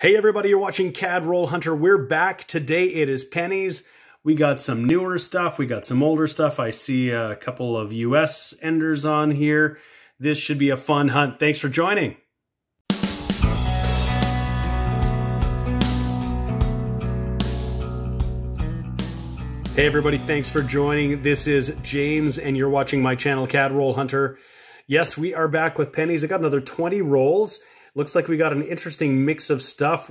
Hey everybody, you're watching CAD Roll Hunter. We're back. Today it is pennies. We got some newer stuff. We got some older stuff. I see a couple of US enders on here. This should be a fun hunt. Thanks for joining. Hey everybody, thanks for joining. This is James and you're watching my channel CAD Roll Hunter. Yes, we are back with pennies. I got another 20 rolls. Looks like we got an interesting mix of stuff.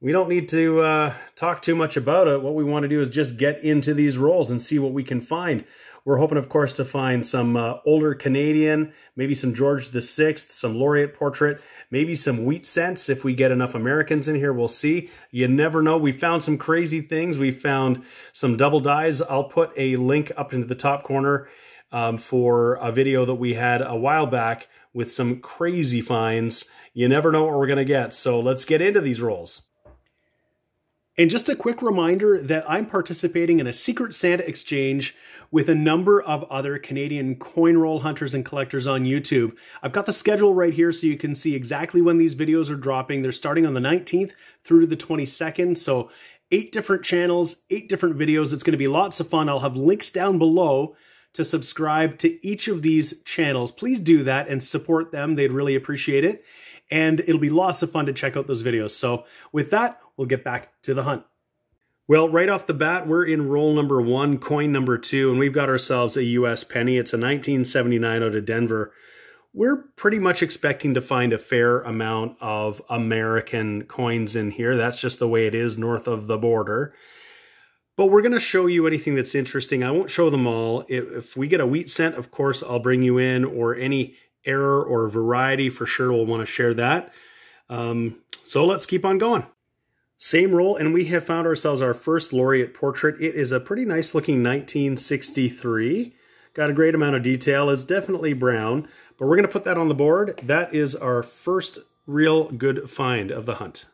We don't need to uh, talk too much about it. What we want to do is just get into these rolls and see what we can find. We're hoping, of course, to find some uh, older Canadian, maybe some George VI, some Laureate portrait, maybe some wheat scents. If we get enough Americans in here, we'll see. You never know. We found some crazy things. We found some double dies. I'll put a link up into the top corner um, for a video that we had a while back with some crazy finds. You never know what we're going to get, so let's get into these rolls. And just a quick reminder that I'm participating in a Secret Santa exchange with a number of other Canadian coin roll hunters and collectors on YouTube. I've got the schedule right here so you can see exactly when these videos are dropping. They're starting on the 19th through to the 22nd, so eight different channels, eight different videos. It's going to be lots of fun. I'll have links down below to subscribe to each of these channels. Please do that and support them. They'd really appreciate it. And it'll be lots of fun to check out those videos. So with that, we'll get back to the hunt. Well, right off the bat, we're in roll number one, coin number two, and we've got ourselves a U.S. penny. It's a 1979 out of Denver. We're pretty much expecting to find a fair amount of American coins in here. That's just the way it is north of the border but we're going to show you anything that's interesting. I won't show them all. If, we get a wheat scent, of course, I'll bring you in, or any error or variety for sure, we'll want to share that. Um, so let's keep on going. Same roll, and we have found ourselves our first laureate portrait. It is a pretty nice looking 1963. Got a great amount of detail. It's definitely brown, but we're going to put that on the board. That is our first real good find of the hunt.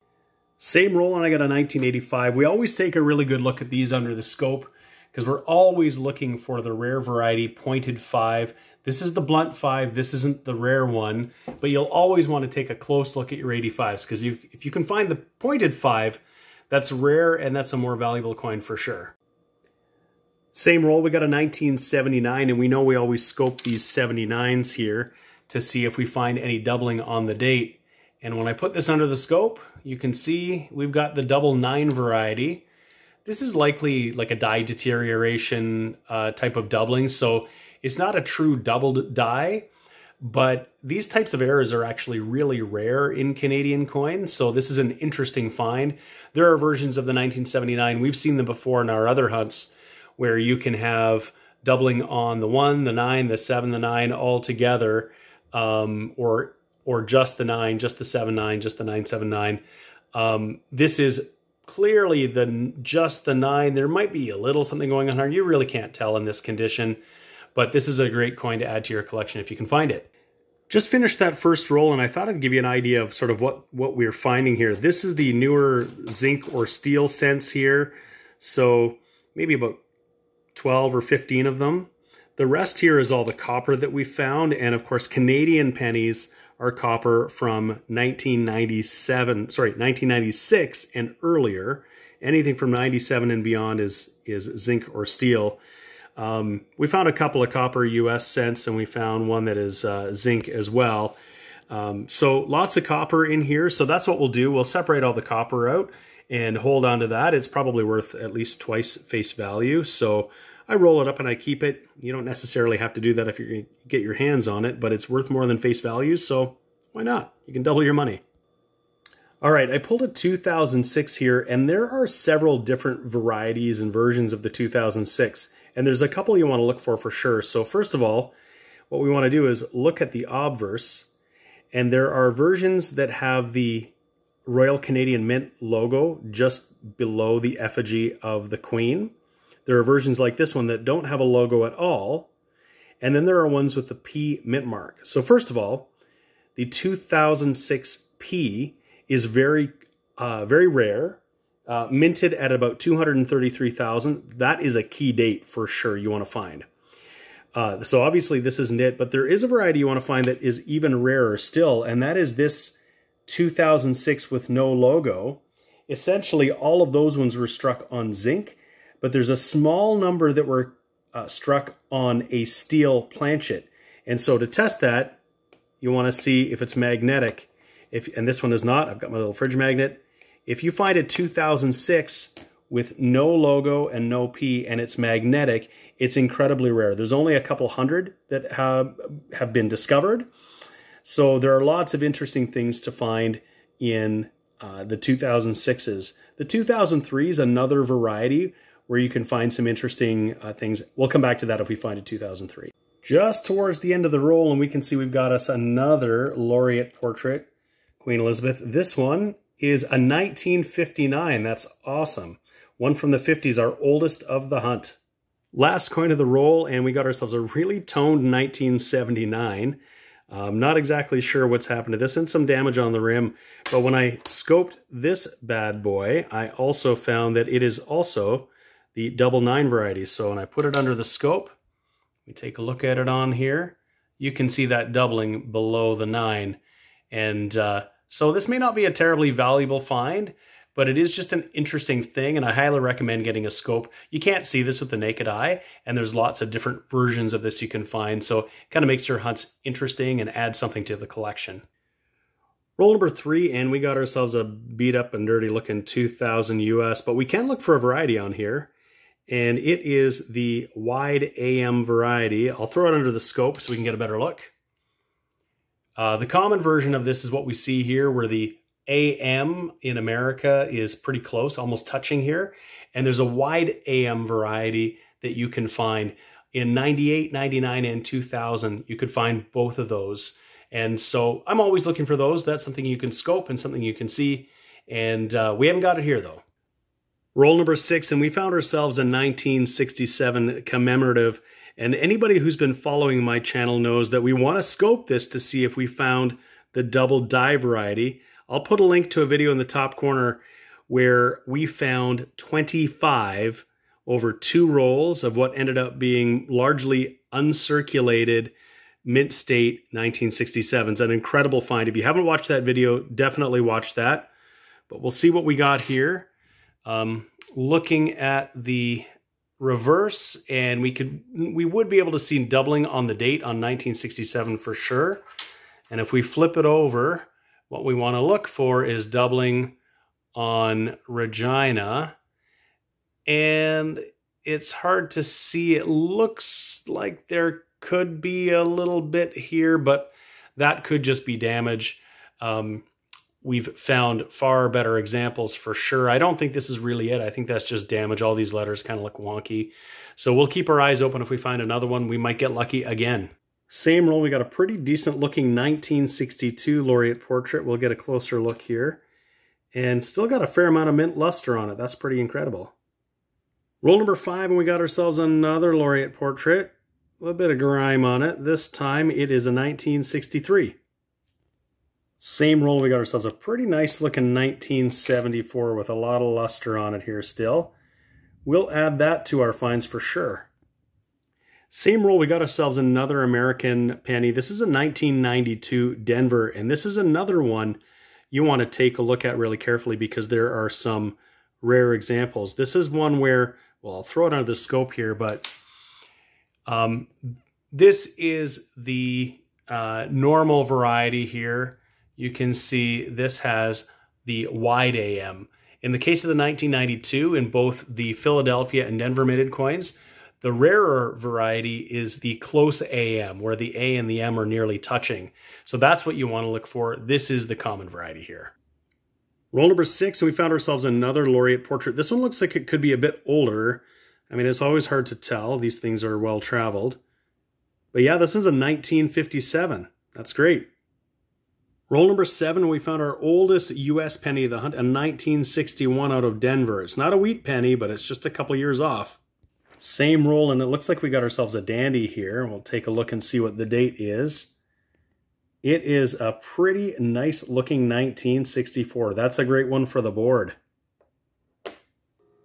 Same roll and I got a 1985. We always take a really good look at these under the scope because we're always looking for the rare variety pointed 5. This is the blunt 5, this isn't the rare one, but you'll always want to take a close look at your 85s because you, if you can find the pointed 5, that's rare and that's a more valuable coin for sure. Same roll, we got a 1979 and we know we always scope these 79s here to see if we find any doubling on the date. And when I put this under the scope, you can see we've got the double nine variety. This is likely like a dye deterioration uh, type of doubling, so it's not a true doubled dye, but these types of errors are actually really rare in Canadian coins, so this is an interesting find. There are versions of the 1979, we've seen them before in our other hunts, where you can have doubling on the 1, the 9, the 7, the 9 all together, um, or or just the nine, just the seven nine, just the nine seven nine. Um, this is clearly the just the nine. There might be a little something going on here. You really can't tell in this condition, but this is a great coin to add to your collection if you can find it. Just finished that first roll, and I thought I'd give you an idea of sort of what what we're finding here. This is the newer zinc or steel sense here, so maybe about 12 or 15 of them. The rest here is all the copper that we found, and of course Canadian pennies are copper from 1997, sorry, 1996 and earlier. Anything from 97 and beyond is, is zinc or steel. Um, we found a couple of copper US cents and we found one that is uh, zinc as well. Um, so lots of copper in here. So that's what we'll do. We'll separate all the copper out and hold on to that. It's probably worth at least twice face value. So I roll it up and I keep it. You don't necessarily have to do that if you get your hands on it, but it's worth more than face values, so why not? You can double your money. All right, I pulled a 2006 here, and there are several different varieties and versions of the 2006, and there's a couple you want to look for for sure. So first of all, what we want to do is look at the obverse, and there are versions that have the Royal Canadian Mint logo just below the effigy of the Queen. There are versions like this one that don't have a logo at all. And then there are ones with the P mint mark. So first of all, the 2006 P is very, uh, very rare. Uh, minted at about 233,000. That is a key date for sure you want to find. Uh, so obviously this isn't it, but there is a variety you want to find that is even rarer still, and that is this 2006 with no logo. Essentially, all of those ones were struck on zinc, but there's a small number that were uh, struck on a steel planchet. And so to test that, you want to see if it's magnetic. If And this one is not. I've got my little fridge magnet. If you find a 2006 with no logo and no P and it's magnetic, it's incredibly rare. There's only a couple hundred that have, have been discovered. So there are lots of interesting things to find in uh, the 2006s. The 2003 is another variety where you can find some interesting uh, things. We'll come back to that if we find a 2003. Just towards the end of the roll, and we can see we've got us another laureate portrait, Queen Elizabeth. This one is a 1959. That's awesome. One from the 50s, our oldest of the hunt. Last coin of the roll, and we got ourselves a really toned 1979. I'm not exactly sure what's happened to this and some damage on the rim, but when I scoped this bad boy, I also found that it is also the double nine variety. So when I put it under the scope, we take a look at it on here, you can see that doubling below the nine. And uh, so this may not be a terribly valuable find, but it is just an interesting thing. And I highly recommend getting a scope. You can't see this with the naked eye and there's lots of different versions of this you can find. So it kind of makes your hunts interesting and adds something to the collection. Roll number three, and we got ourselves a beat up and dirty looking 2000 US, but we can look for a variety on here and it is the wide AM variety. I'll throw it under the scope so we can get a better look. Uh, the common version of this is what we see here where the AM in America is pretty close, almost touching here. And there's a wide AM variety that you can find in 98, 99, and 2000. You could find both of those. And so I'm always looking for those. That's something you can scope and something you can see. And uh, we haven't got it here though. Roll number six, and we found ourselves a 1967 commemorative. And anybody who's been following my channel knows that we want to scope this to see if we found the double die variety. I'll put a link to a video in the top corner where we found 25 over two rolls of what ended up being largely uncirculated mint state 1967s. An incredible find. If you haven't watched that video, definitely watch that. But we'll see what we got here. Um, looking at the reverse, and we could we would be able to see doubling on the date on 1967 for sure. And if we flip it over, what we want to look for is doubling on Regina. And it's hard to see. It looks like there could be a little bit here, but that could just be damage. Um, we've found far better examples for sure. I don't think this is really it. I think that's just damage. All these letters kind of look wonky. So we'll keep our eyes open if we find another one. We might get lucky again. Same roll, we got a pretty decent looking 1962 Laureate portrait. We'll get a closer look here. And still got a fair amount of mint luster on it. That's pretty incredible. Roll number five, and we got ourselves another Laureate portrait. A little bit of grime on it. This time it is a 1963. Same roll, we got ourselves a pretty nice looking 1974 with a lot of luster on it here still. We'll add that to our finds for sure. Same roll, we got ourselves another American penny. This is a 1992 Denver, and this is another one you want to take a look at really carefully because there are some rare examples. This is one where, well, I'll throw it under the scope here, but um, this is the uh, normal variety here you can see this has the wide AM. In the case of the 1992, in both the Philadelphia and Denver minted coins, the rarer variety is the close AM, where the A and the M are nearly touching. So that's what you want to look for. This is the common variety here. Roll number six, and we found ourselves another laureate portrait. This one looks like it could be a bit older. I mean, it's always hard to tell. These things are well-traveled. But yeah, this one's a 1957. That's great. Roll number seven, we found our oldest U.S. penny of the hunt, a 1961 out of Denver. It's not a wheat penny, but it's just a couple years off. Same roll, and it looks like we got ourselves a dandy here. We'll take a look and see what the date is. It is a pretty nice looking 1964. That's a great one for the board.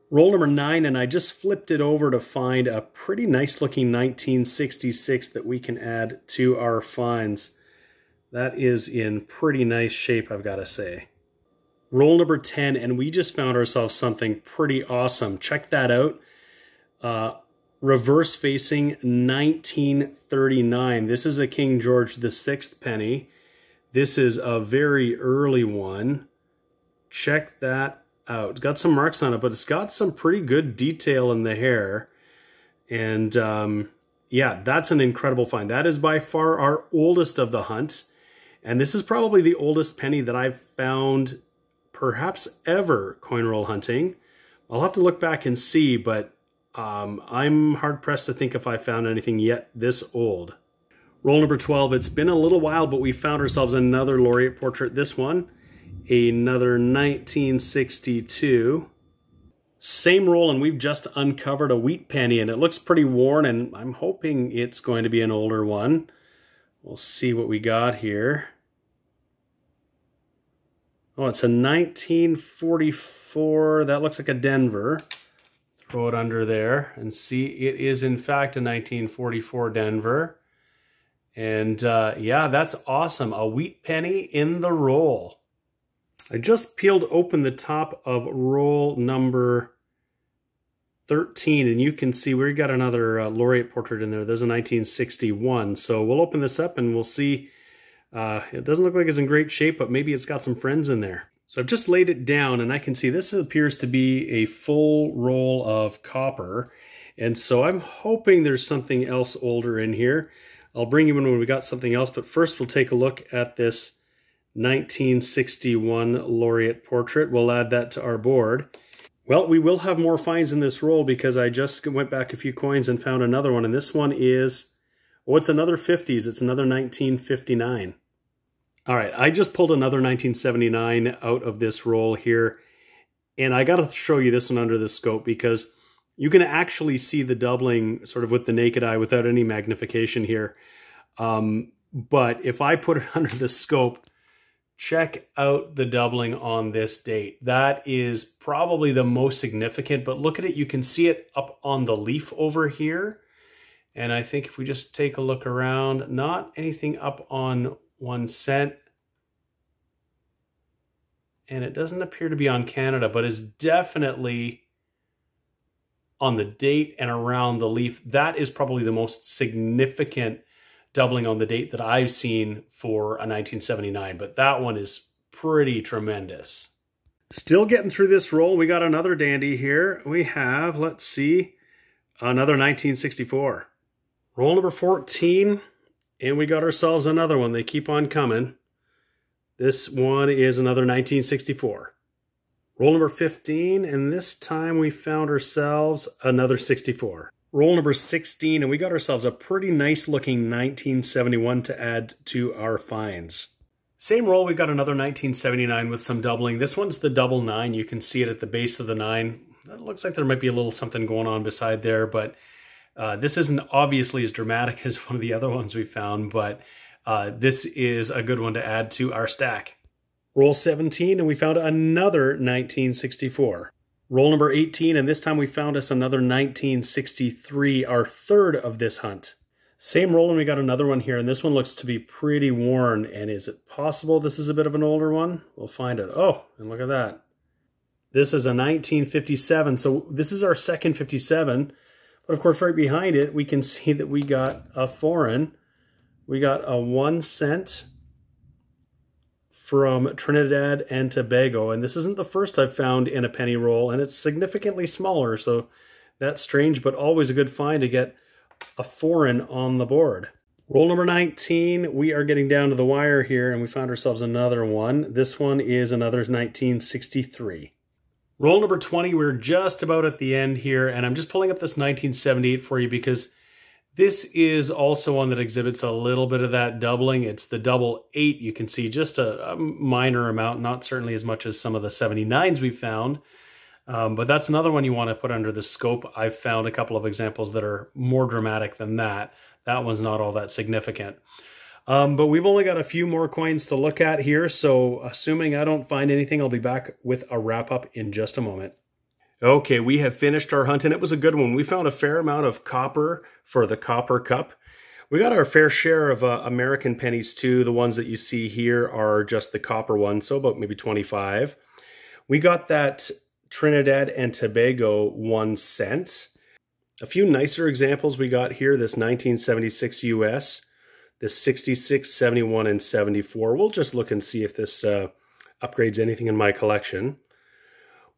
Roll number nine, and I just flipped it over to find a pretty nice looking 1966 that we can add to our finds. That is in pretty nice shape, I've got to say. Roll number 10, and we just found ourselves something pretty awesome. Check that out. Uh, reverse facing 1939. This is a King George VI penny. This is a very early one. Check that out. got some marks on it, but it's got some pretty good detail in the hair. And um, yeah, that's an incredible find. That is by far our oldest of the hunt. And this is probably the oldest penny that I've found perhaps ever coin roll hunting. I'll have to look back and see, but um, I'm hard pressed to think if I found anything yet this old. Roll number 12. It's been a little while, but we found ourselves another laureate portrait. This one, another 1962. Same roll, and we've just uncovered a wheat penny, and it looks pretty worn, and I'm hoping it's going to be an older one. We'll see what we got here. Oh, it's a 1944. That looks like a Denver. Throw it under there and see it is in fact a 1944 Denver. And uh, yeah, that's awesome. A wheat penny in the roll. I just peeled open the top of roll number 13 and you can see we got another uh, laureate portrait in there. There's a 1961. So we'll open this up and we'll see uh, it doesn't look like it's in great shape, but maybe it's got some friends in there. So I've just laid it down and I can see this appears to be a full roll of copper. And so I'm hoping there's something else older in here. I'll bring you in when we got something else, but first we'll take a look at this 1961 Laureate portrait. We'll add that to our board. Well, we will have more finds in this roll because I just went back a few coins and found another one. And this one is, oh, it's another 50s. It's another 1959. All right, I just pulled another 1979 out of this roll here. And I got to show you this one under the scope because you can actually see the doubling sort of with the naked eye without any magnification here. Um, but if I put it under the scope, check out the doubling on this date. That is probably the most significant, but look at it. You can see it up on the leaf over here. And I think if we just take a look around, not anything up on one cent. And it doesn't appear to be on Canada, but is definitely on the date and around the leaf. That is probably the most significant doubling on the date that I've seen for a 1979, but that one is pretty tremendous. Still getting through this roll. We got another dandy here. We have, let's see, another 1964. Roll number 14. And we got ourselves another one. They keep on coming. This one is another 1964. Roll number 15, and this time we found ourselves another 64. Roll number 16, and we got ourselves a pretty nice looking 1971 to add to our finds. Same roll, we got another 1979 with some doubling. This one's the double nine. You can see it at the base of the nine. It looks like there might be a little something going on beside there, but uh, this isn't obviously as dramatic as one of the other ones we found, but uh, this is a good one to add to our stack. Roll 17, and we found another 1964. Roll number 18, and this time we found us another 1963, our third of this hunt. Same roll, and we got another one here, and this one looks to be pretty worn. And is it possible this is a bit of an older one? We'll find it. Oh, and look at that. This is a 1957, so this is our second 57. But of course, right behind it, we can see that we got a foreign. We got a one cent from Trinidad and Tobago. And this isn't the first I've found in a penny roll, and it's significantly smaller. So that's strange, but always a good find to get a foreign on the board. Roll number 19, we are getting down to the wire here, and we found ourselves another one. This one is another 1963. Roll number 20, we're just about at the end here, and I'm just pulling up this 1978 for you because this is also one that exhibits a little bit of that doubling. It's the double eight, you can see just a, a minor amount, not certainly as much as some of the 79s we found, um, but that's another one you want to put under the scope. I've found a couple of examples that are more dramatic than that. That one's not all that significant. Um, but we've only got a few more coins to look at here, so assuming I don't find anything, I'll be back with a wrap-up in just a moment. Okay, we have finished our hunt, and it was a good one. We found a fair amount of copper for the Copper Cup. We got our fair share of uh, American pennies, too. The ones that you see here are just the copper ones. so about maybe 25. We got that Trinidad and Tobago one cent. A few nicer examples we got here, this 1976 US the 66, 71, and 74. We'll just look and see if this uh, upgrades anything in my collection.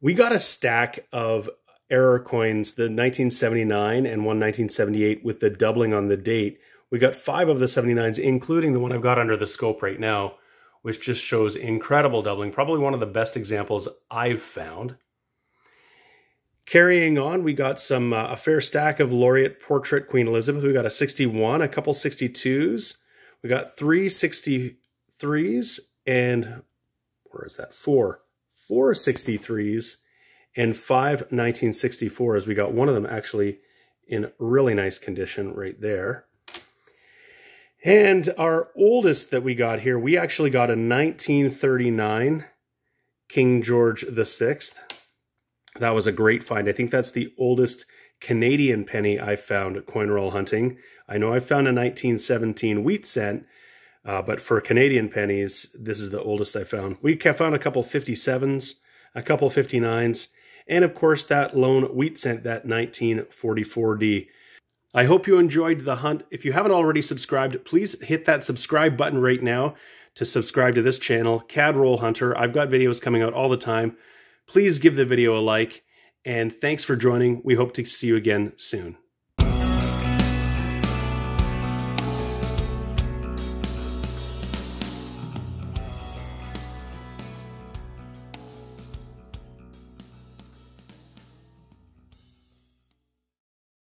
We got a stack of error coins, the 1979 and one 1978 with the doubling on the date. We got five of the 79s, including the one I've got under the scope right now, which just shows incredible doubling. Probably one of the best examples I've found. Carrying on, we got some uh, a fair stack of laureate portrait Queen Elizabeth. We got a 61, a couple 62s. We got three 63s and where is that? Four. Four 63s and five 1964s. We got one of them actually in really nice condition right there. And our oldest that we got here, we actually got a 1939 King George the Sixth. That was a great find. I think that's the oldest Canadian penny I found at coin roll hunting. I know I found a 1917 wheat cent, uh, but for Canadian pennies, this is the oldest I found. We found a couple 57s, a couple 59s, and of course that lone wheat cent, that 1944D. I hope you enjoyed the hunt. If you haven't already subscribed, please hit that subscribe button right now to subscribe to this channel, Cad Roll Hunter. I've got videos coming out all the time. Please give the video a like, and thanks for joining. We hope to see you again soon.